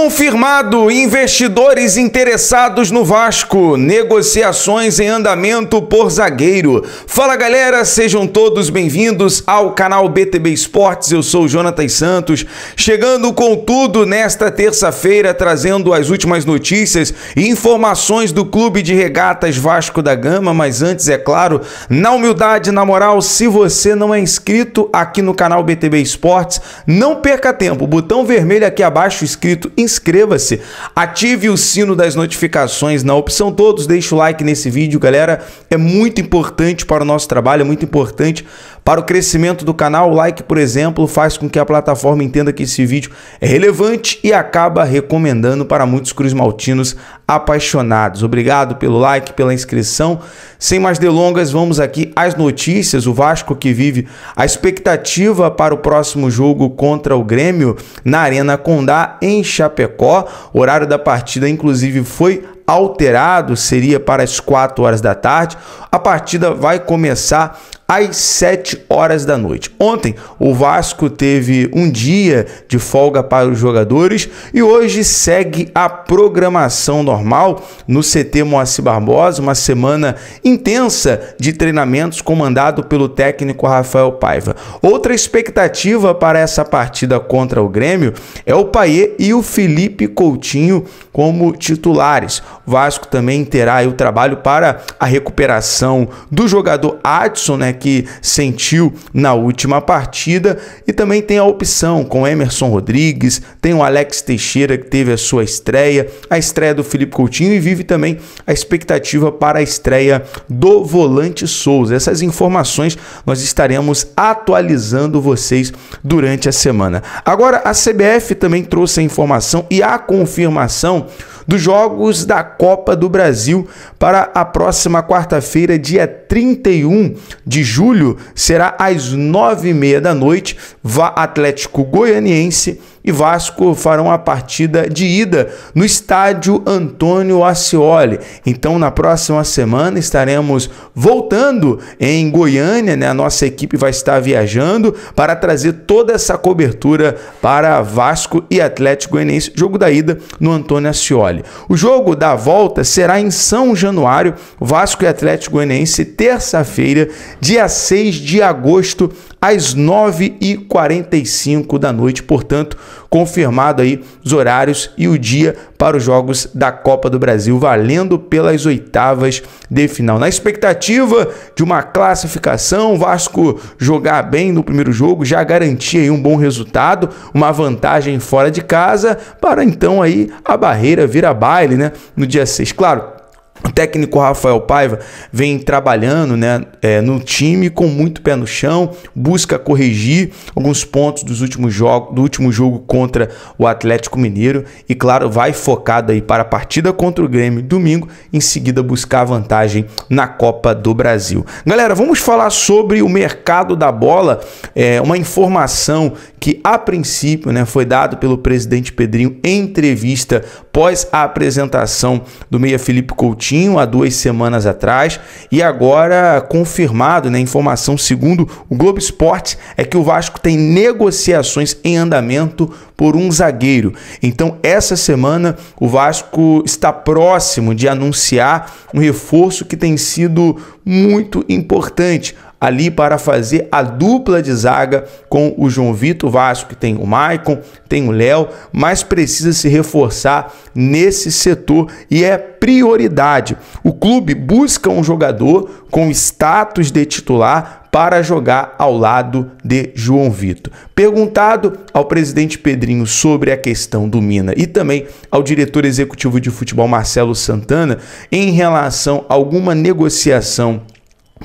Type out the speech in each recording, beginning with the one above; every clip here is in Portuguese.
Confirmado, investidores interessados no Vasco, negociações em andamento por zagueiro. Fala galera, sejam todos bem-vindos ao canal BTB Esportes, eu sou o Santos, chegando com tudo nesta terça-feira, trazendo as últimas notícias e informações do Clube de Regatas Vasco da Gama, mas antes, é claro, na humildade, na moral, se você não é inscrito aqui no canal BTB Esportes, não perca tempo, botão vermelho aqui abaixo, escrito inscrito inscreva-se, ative o sino das notificações na opção todos, deixe o like nesse vídeo, galera. É muito importante para o nosso trabalho, é muito importante para o crescimento do canal, o like, por exemplo, faz com que a plataforma entenda que esse vídeo é relevante e acaba recomendando para muitos Maltinos apaixonados. Obrigado pelo like, pela inscrição. Sem mais delongas, vamos aqui às notícias. O Vasco que vive a expectativa para o próximo jogo contra o Grêmio na Arena Condá em Chapecó. O horário da partida inclusive foi alterado, seria para as 4 horas da tarde. A partida vai começar às 7 horas da noite. Ontem o Vasco teve um dia de folga para os jogadores e hoje segue a programação normal no CT Moacir Barbosa, uma semana intensa de treinamentos comandado pelo técnico Rafael Paiva. Outra expectativa para essa partida contra o Grêmio é o Paier e o Felipe Coutinho como titulares. O Vasco também terá o trabalho para a recuperação recuperação do jogador Adson, né, que sentiu na última partida, e também tem a opção com Emerson Rodrigues, tem o Alex Teixeira que teve a sua estreia, a estreia do Felipe Coutinho e vive também a expectativa para a estreia do volante Souza. Essas informações nós estaremos atualizando vocês durante a semana. Agora a CBF também trouxe a informação e a confirmação dos Jogos da Copa do Brasil para a próxima quarta-feira, dia 31 de julho, será às nove e meia da noite, vá Atlético Goianiense e Vasco farão a partida de ida no estádio Antônio Ascioli. Então, na próxima semana estaremos voltando em Goiânia, né? A nossa equipe vai estar viajando para trazer toda essa cobertura para Vasco e Atlético Goianiense, jogo da ida no Antônio Ascioli. O jogo da volta será em São Januário, Vasco e Atlético Goianiense, terça-feira, dia 6 de agosto, às 9h45 da noite. Portanto, confirmado aí os horários e o dia para os jogos da Copa do Brasil, valendo pelas oitavas de final. Na expectativa de uma classificação, o Vasco jogar bem no primeiro jogo, já garantir aí um bom resultado, uma vantagem fora de casa, para então aí a barreira vira baile, né? No dia 6, claro o técnico Rafael Paiva vem trabalhando né, é, no time com muito pé no chão, busca corrigir alguns pontos dos últimos jogos, do último jogo contra o Atlético Mineiro e, claro, vai focado aí para a partida contra o Grêmio domingo, em seguida buscar vantagem na Copa do Brasil. Galera, vamos falar sobre o mercado da bola, é, uma informação que a princípio né, foi dado pelo presidente Pedrinho em entrevista pós a apresentação do meia Felipe Coutinho tinham há duas semanas atrás e agora confirmado, né, informação segundo o Globo Esporte, é que o Vasco tem negociações em andamento por um zagueiro. Então, essa semana o Vasco está próximo de anunciar um reforço que tem sido muito importante ali para fazer a dupla de zaga com o João Vitor Vasco, que tem o Maicon, tem o Léo, mas precisa se reforçar nesse setor e é prioridade. O clube busca um jogador com status de titular para jogar ao lado de João Vitor. Perguntado ao presidente Pedrinho sobre a questão do Mina e também ao diretor executivo de futebol Marcelo Santana em relação a alguma negociação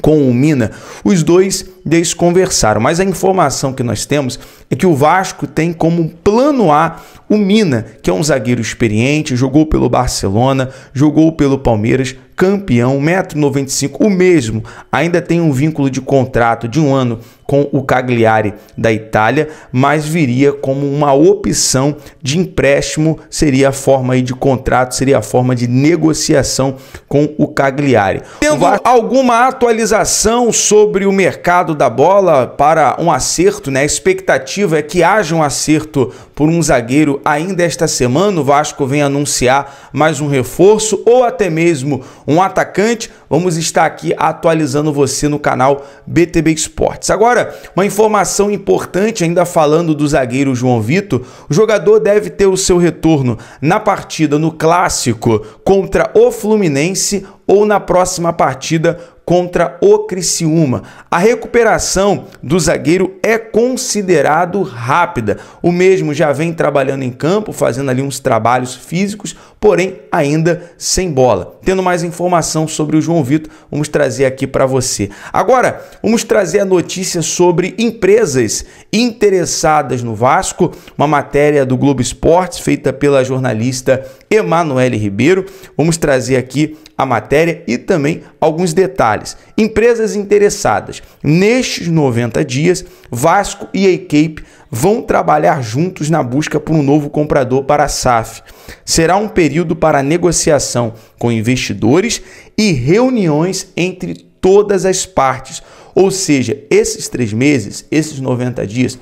com o Mina, os dois desconversaram. Mas a informação que nós temos é que o Vasco tem como plano A o Mina, que é um zagueiro experiente, jogou pelo Barcelona, jogou pelo Palmeiras, campeão, 1,95m, o mesmo, ainda tem um vínculo de contrato de um ano com o Cagliari da Itália, mas viria como uma opção de empréstimo, seria a forma aí de contrato, seria a forma de negociação com o Cagliari. Tendo alguma atualização sobre o mercado da bola para um acerto, né? A expectativa é que haja um acerto por um zagueiro ainda esta semana, o Vasco vem anunciar mais um reforço ou até mesmo um atacante, vamos estar aqui atualizando você no canal BTB Esportes. Agora, uma informação importante ainda falando do zagueiro João Vitor, o jogador deve ter o seu retorno na partida no clássico contra o Fluminense ou na próxima partida contra o Criciúma. A recuperação do zagueiro é considerado rápida. O mesmo já vem trabalhando em campo, fazendo ali uns trabalhos físicos, porém ainda sem bola. Tendo mais informação sobre o João Vitor, vamos trazer aqui para você. Agora, vamos trazer a notícia sobre empresas interessadas no Vasco, uma matéria do Globo Esportes feita pela jornalista Emanuele Ribeiro. Vamos trazer aqui a matéria e também alguns detalhes. Empresas interessadas. Nestes 90 dias, Vasco e a equipe vão trabalhar juntos na busca por um novo comprador para a SAF. Será um período para negociação com investidores e reuniões entre todas as partes. Ou seja, esses três meses, esses 90 dias,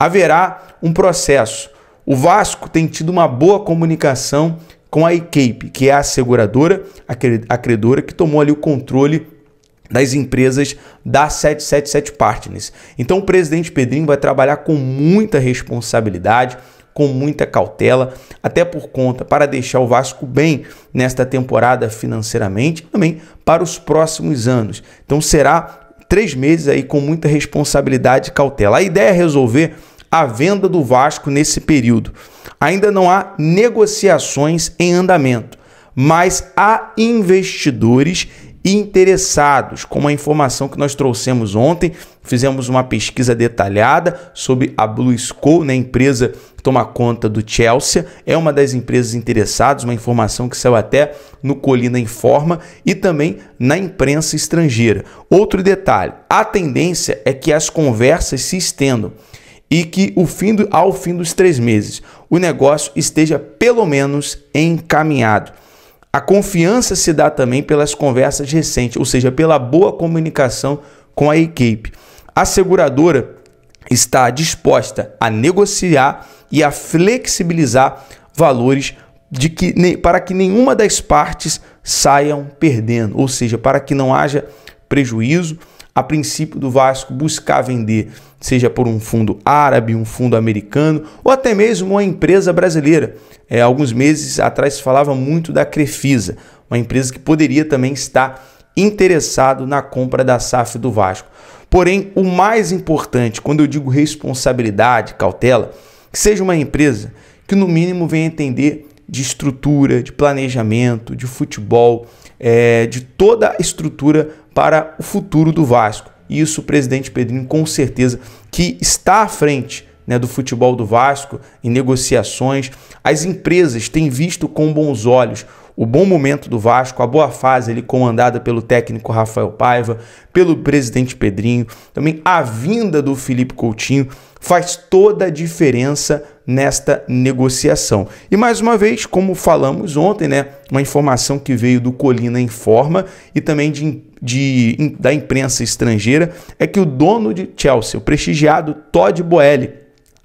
haverá um processo. O Vasco tem tido uma boa comunicação com a equipe, que é a seguradora, a credora, que tomou ali o controle das empresas da 777 Partners. Então o presidente Pedrinho vai trabalhar com muita responsabilidade, com muita cautela, até por conta para deixar o Vasco bem nesta temporada financeiramente, também para os próximos anos. Então será três meses aí com muita responsabilidade e cautela. A ideia é resolver a venda do Vasco nesse período. Ainda não há negociações em andamento, mas há investidores interessados, como a informação que nós trouxemos ontem, fizemos uma pesquisa detalhada sobre a Blue School, né, empresa que toma conta do Chelsea, é uma das empresas interessadas, uma informação que saiu até no Colina Informa e também na imprensa estrangeira. Outro detalhe, a tendência é que as conversas se estendam e que o fim do, ao fim dos três meses o negócio esteja pelo menos encaminhado. A confiança se dá também pelas conversas recentes, ou seja, pela boa comunicação com a equipe. A seguradora está disposta a negociar e a flexibilizar valores de que, para que nenhuma das partes saiam perdendo, ou seja, para que não haja prejuízo a princípio do Vasco buscar vender, seja por um fundo árabe, um fundo americano ou até mesmo uma empresa brasileira. É, alguns meses atrás se falava muito da Crefisa, uma empresa que poderia também estar interessado na compra da SAF do Vasco. Porém, o mais importante, quando eu digo responsabilidade, cautela, que seja uma empresa que no mínimo venha entender de estrutura, de planejamento, de futebol, é, de toda a estrutura para o futuro do Vasco. Isso o presidente Pedrinho com certeza que está à frente né, do futebol do Vasco em negociações. As empresas têm visto com bons olhos o bom momento do Vasco, a boa fase ali comandada pelo técnico Rafael Paiva, pelo presidente Pedrinho, também a vinda do Felipe Coutinho faz toda a diferença nesta negociação. E mais uma vez, como falamos ontem, né, uma informação que veio do Colina Informa e também de, de, da imprensa estrangeira é que o dono de Chelsea, o prestigiado Todd Boehly,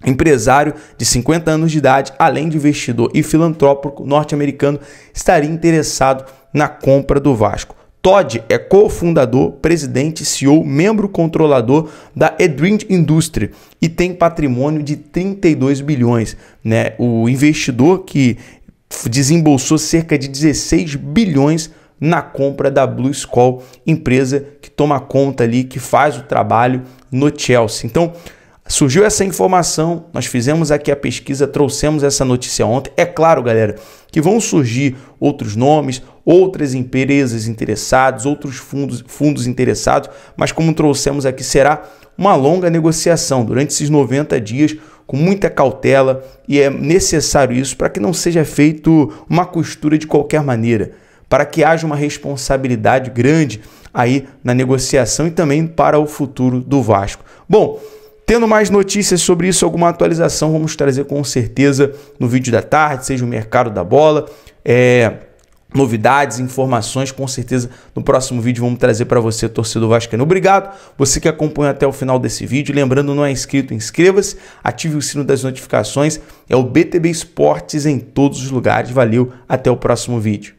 empresário de 50 anos de idade, além de investidor e filantrópico norte-americano, estaria interessado na compra do Vasco. Todd é cofundador, presidente, CEO, membro controlador da Edwind Industry e tem patrimônio de 32 bilhões. Né? O investidor que desembolsou cerca de 16 bilhões na compra da Blue Skull, empresa que toma conta ali, que faz o trabalho no Chelsea. Então, Surgiu essa informação, nós fizemos aqui a pesquisa, trouxemos essa notícia ontem. É claro, galera, que vão surgir outros nomes, outras empresas interessadas, outros fundos, fundos interessados, mas como trouxemos aqui, será uma longa negociação durante esses 90 dias, com muita cautela, e é necessário isso para que não seja feito uma costura de qualquer maneira, para que haja uma responsabilidade grande aí na negociação e também para o futuro do Vasco. Bom, Tendo mais notícias sobre isso, alguma atualização, vamos trazer com certeza no vídeo da tarde, seja o mercado da bola. É, novidades, informações, com certeza no próximo vídeo vamos trazer para você, torcedor vascaíno. Obrigado, você que acompanha até o final desse vídeo. Lembrando, não é inscrito, inscreva-se, ative o sino das notificações. É o BTB Esportes em todos os lugares. Valeu, até o próximo vídeo.